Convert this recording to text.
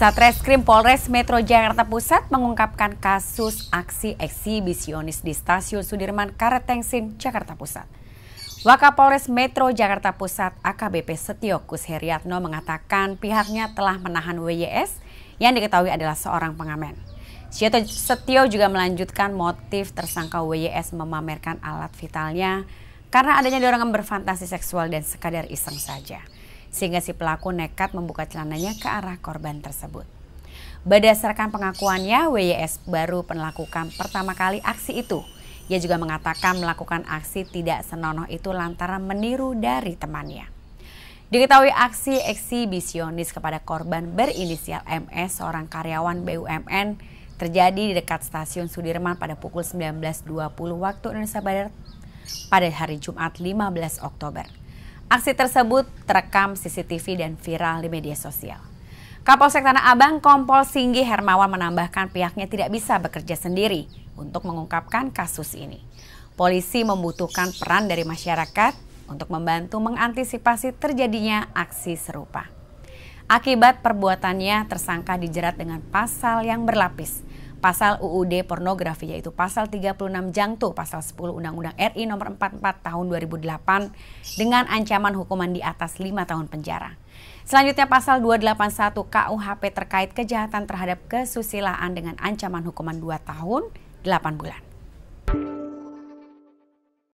Satreskrim Polres Metro Jakarta Pusat mengungkapkan kasus aksi eksibisionis di Stasiun Sudirman Karetengsin, Jakarta Pusat. Wakapolres Metro Jakarta Pusat AKBP Setiokus Heriatno mengatakan pihaknya telah menahan WYS yang diketahui adalah seorang pengamen. Setio juga melanjutkan motif tersangka WYS memamerkan alat vitalnya karena adanya dorongan berfantasi seksual dan sekadar iseng saja sehingga si pelaku nekat membuka celananya ke arah korban tersebut. Berdasarkan pengakuannya, WYS baru melakukan pertama kali aksi itu. Ia juga mengatakan melakukan aksi tidak senonoh itu lantaran meniru dari temannya. Diketahui aksi eksibisionis kepada korban berinisial MS, seorang karyawan BUMN, terjadi di dekat stasiun Sudirman pada pukul 19.20 waktu Indonesia Barat pada hari Jumat 15 Oktober. Aksi tersebut terekam CCTV dan viral di media sosial. Kapolsek Tanah Abang Kompol Singgi Hermawan menambahkan pihaknya tidak bisa bekerja sendiri untuk mengungkapkan kasus ini. Polisi membutuhkan peran dari masyarakat untuk membantu mengantisipasi terjadinya aksi serupa. Akibat perbuatannya, tersangka dijerat dengan pasal yang berlapis, pasal UUD pornografi yaitu pasal 36 Jangto pasal 10 Undang-Undang RI nomor 44 tahun 2008 dengan ancaman hukuman di atas 5 tahun penjara. Selanjutnya pasal 281 KUHP terkait kejahatan terhadap kesusilaan dengan ancaman hukuman 2 tahun 8 bulan.